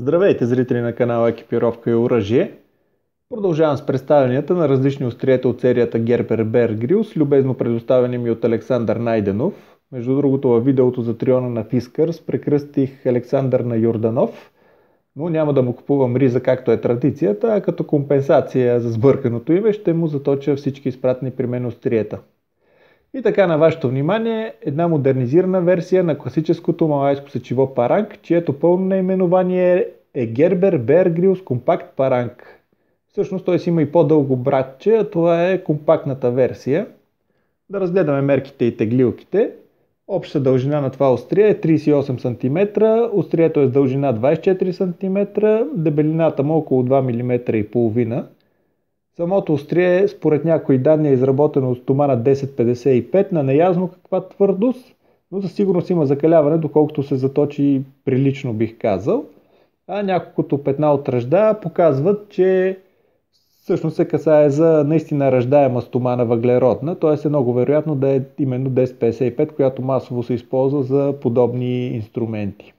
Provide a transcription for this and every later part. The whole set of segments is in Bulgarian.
Здравейте, зрители на канала Екипировка и оръжие. Продължавам с представенията на различни остриета от серията Gerber Bear с любезно предоставени ми от Александър Найденов. Между другото, във видеото за триона на Фискърс прекръстих Александър на Йорданов, но няма да му купувам риза както е традицията, а като компенсация за сбърканото име ще му заточа всички изпратни при мен остриета. И така на вашето внимание една модернизирана версия на класическото малайско сечиво паранг, чието пълно наименование е е Гербер с компакт паранг. Всъщност той си има и по-дълго братче, а това е компактната версия. Да разгледаме мерките и теглилките. Обща дължина на това острие е 38 см, острието е с дължина 24 см, дебелината му около 2 мм и половина. Самото острие, според някои данни, е изработено от стомана 1055 на неязно каква твърдост, но със сигурност има закаляване, доколкото се заточи прилично бих казал – а няколкото петна от ръжда показват, че всъщност се касае за наистина ръждаема стомана въглеродна, т.е. е много вероятно да е именно 1055, която масово се използва за подобни инструменти.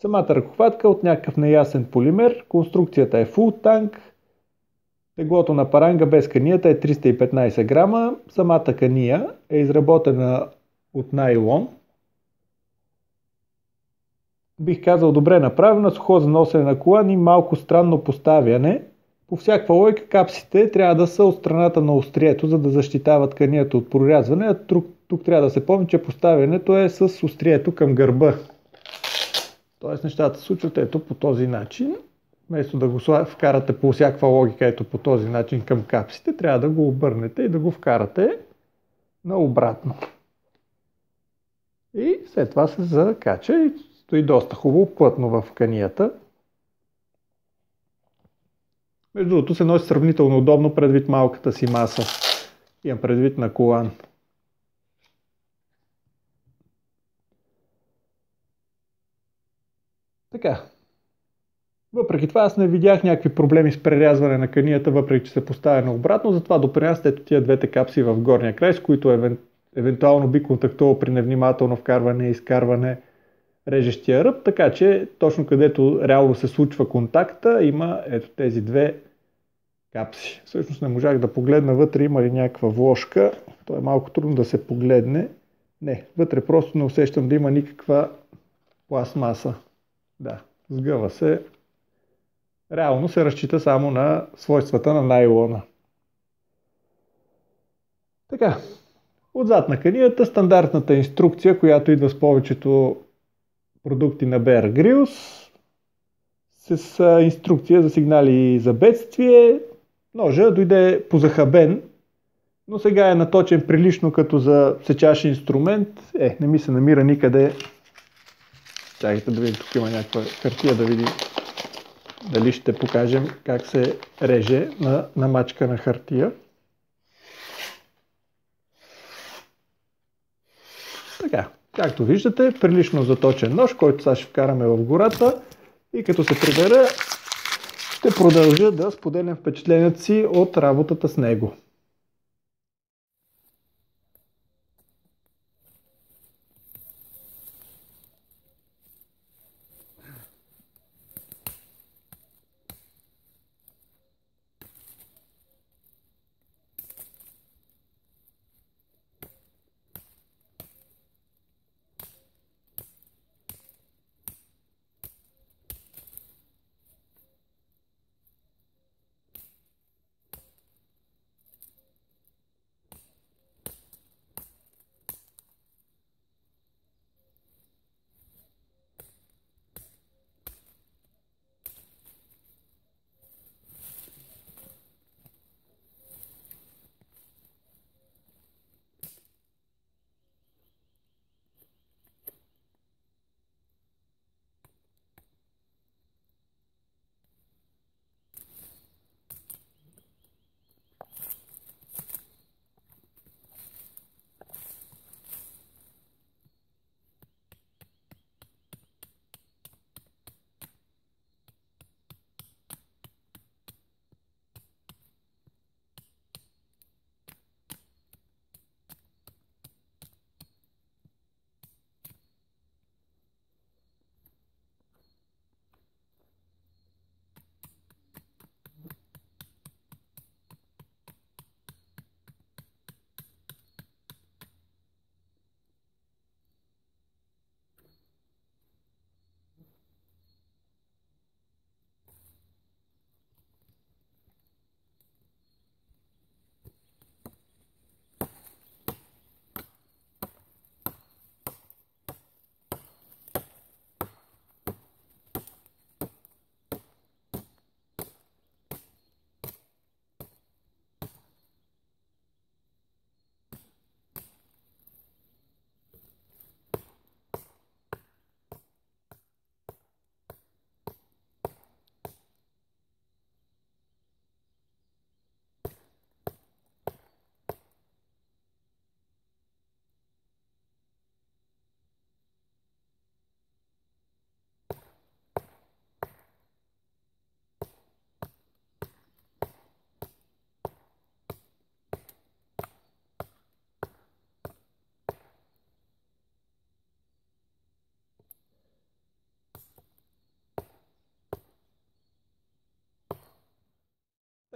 Самата ръкохватка е от някакъв неясен полимер, конструкцията е full танк, теглото на паранга без канията е 315 грама, самата кания е изработена от найлон – бих казал, добре направена, сухо за носене на колан и малко странно поставяне. По всяка логика капсите трябва да са от страната на острието, за да защитават канията от прорязване, а тук, тук трябва да се помни, че поставянето е с острието към гърба. Тоест нещата се случват ето по този начин. Вместо да го вкарате по всякаква логика ето по този начин към капсите, трябва да го обърнете и да го вкарате наобратно. И след това се закача и Стои доста хубаво, плътно в канията. Между другото се носи сравнително удобно предвид малката си маса. Имам предвид на колан. Така. Въпреки това аз не видях някакви проблеми с прерязване на канията, въпреки че се поставя на обратно, затова допринасят ето тия двете капси в горния край, с които евентуално би контактувал при невнимателно вкарване и изкарване режещия ръб, така че точно където реално се случва контакта има ето тези две капси. Всъщност не можах да погледна вътре има ли някаква вложка. То е малко трудно да се погледне. Не, вътре просто не усещам да има никаква пластмаса. Да, сгъва се. Реално се разчита само на свойствата на найлона. Така, отзад на канията стандартната инструкция, която идва с повечето продукти на Bear Grylls с инструкция за сигнали за бедствие. Ножа дойде позахабен, но сега е наточен прилично като за сечаш инструмент. Е, не ми се намира никъде. Чакайте да видим, тук има някаква хартия да видим дали ще покажем как се реже на, на мачка на хартия. Както виждате, прилично заточен нож, който сега ще вкараме в гората и като се прибера ще продължа да споделям впечатленията си от работата с него.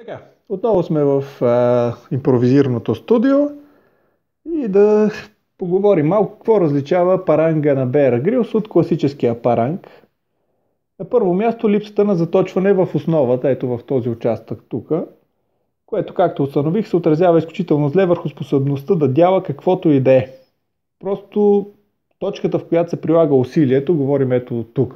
Така, отново сме в а, импровизираното студио и да поговорим малко какво различава паранга на Бера Грилс от класическия паранг. На първо място липсата на заточване в основата, ето в този участък тук, което както установих се отразява изключително зле върху способността да дява каквото и да е. Просто точката в която се прилага усилието, говорим ето тук,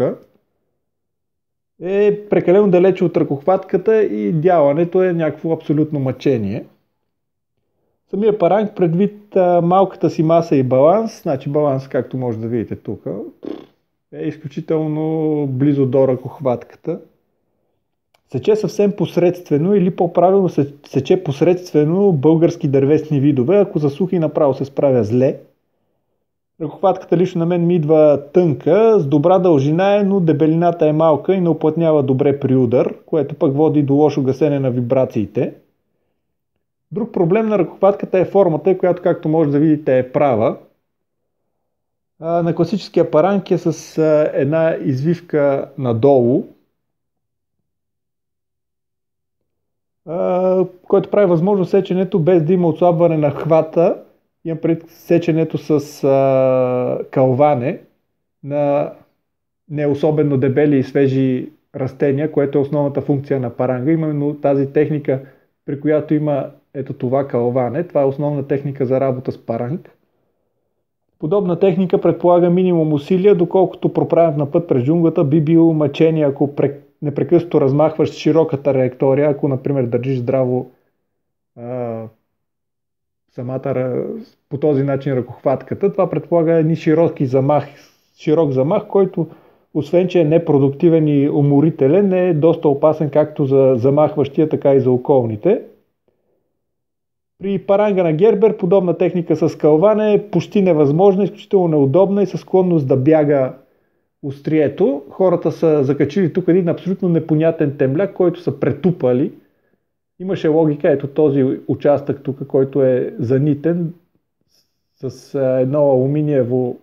е прекалено далече от ръкохватката и дяването е някакво абсолютно мъчение. Самия паранг предвид а, малката си маса и баланс, значи баланс, както може да видите тук, е изключително близо до ръкохватката. Сече съвсем посредствено или по-правилно сече посредствено български дървесни видове, ако за сухи направо се справя зле – Ръкохватката лично на мен ми идва тънка, с добра дължина е, но дебелината е малка и не оплътнява добре при удар, което пък води до лошо гасене на вибрациите. Друг проблем на ръкохватката е формата, която както може да видите е права. На класическия паранк е с една извивка надолу, което прави възможно сеченето без да има отслабване на хвата имам пред сеченето с а, калване на не особено дебели и свежи растения, което е основната функция на паранга. Именно тази техника, при която има ето това калване, това е основна техника за работа с паранг. Подобна техника предполага минимум усилия, доколкото проправят на път през джунглата би било мъчение, ако непрекъснато размахваш широка траектория, ако, например, държиш здраво самата по този начин ръкохватката. Това предполага едни широки замах, широк замах, който освен, че е непродуктивен и уморителен, е доста опасен както за замахващия, така и за околните. При паранга на Гербер подобна техника с кълване е почти невъзможна, изключително неудобна и със склонност да бяга острието. Хората са закачили тук един абсолютно непонятен темляк, който са претупали – имаше логика, ето този участък тук, който е занитен с едно алуминиево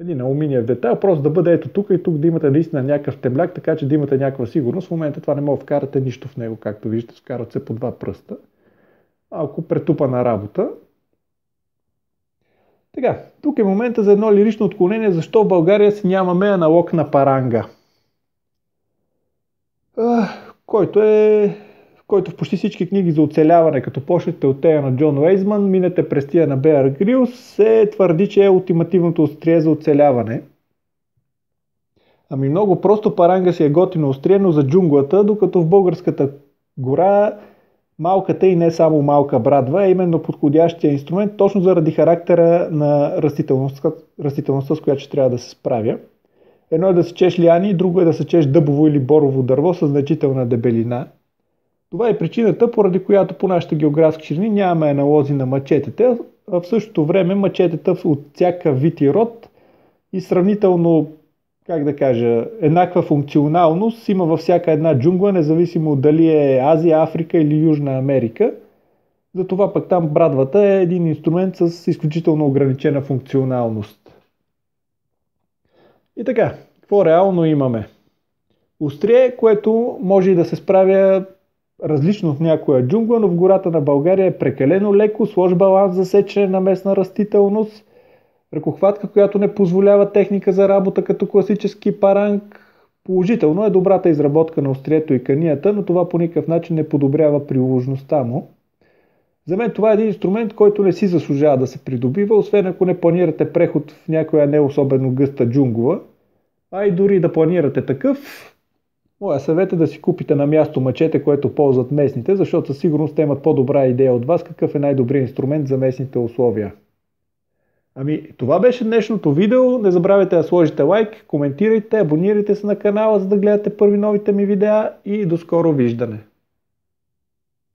един алуминиев детайл, просто да бъде ето тук и тук да имате наистина някакъв темляк, така че да имате някаква сигурност. В момента това не мога да вкарате нищо в него, както виждате, вкарат се по два пръста. Малко претупана работа. Така, тук е момента за едно лирично отклонение, защо в България си нямаме аналог на паранга, който е който в почти всички книги за оцеляване, като почнете от тея на Джон Уейзман, минете през тия на Беар Грилс, се твърди, че е ултимативното острие за оцеляване. Ами много просто паранга си е готино острие, но за джунглата, докато в българската гора малката и не само малка брадва е именно подходящия инструмент, точно заради характера на растителността, растителността с която ще трябва да се справя. Едно е да сечеш ляни, друго е да сечеш дъбово или борово дърво с значителна дебелина – това е причината, поради която по нашите географски ширини нямаме аналози на мачетите, а в същото време мачетата от всяка вид и род и сравнително, как да кажа, еднаква функционалност има във всяка една джунгла, независимо дали е Азия, Африка или Южна Америка. Затова пък там брадвата е един инструмент с изключително ограничена функционалност. И така, какво реално имаме? Острие, което може и да се справя различно от някоя джунгла, но в гората на България е прекалено леко, слож баланс за сечене на местна растителност, ръкохватка, която не позволява техника за работа като класически паранг. Положително е добрата изработка на острието и канията, но това по никакъв начин не подобрява приложността му. За мен това е един инструмент, който не си заслужава да се придобива, освен ако не планирате преход в някоя не особено гъста джунгла, а и дори да планирате такъв, Моя съвет е да си купите на място мъчете, което ползват местните, защото със сигурност те имат по-добра идея от вас какъв е най-добрият инструмент за местните условия. Ами, това беше днешното видео. Не забравяйте да сложите лайк, коментирайте, абонирайте се на канала, за да гледате първи новите ми видеа и до скоро виждане!